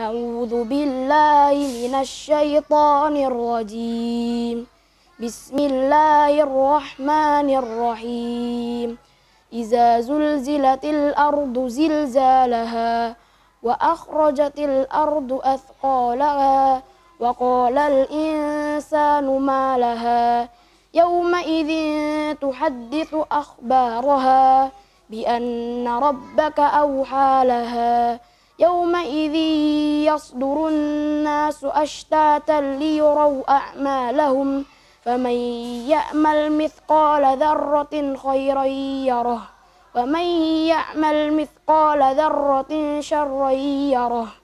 أعوذ بالله من الشيطان الرجيم بسم الله الرحمن الرحيم إذا زلزلت الأرض زلزالها وأخرجت الأرض أثقالها وقال الإنسان ما لها يومئذ تحدث أخبارها بأن ربك أوحى لها يومئذ يصدر الناس أشتاتا ليروا أعمالهم فمن يأمل مثقال ذرة خيرا يره ومن يعمل مثقال ذرة شرا يره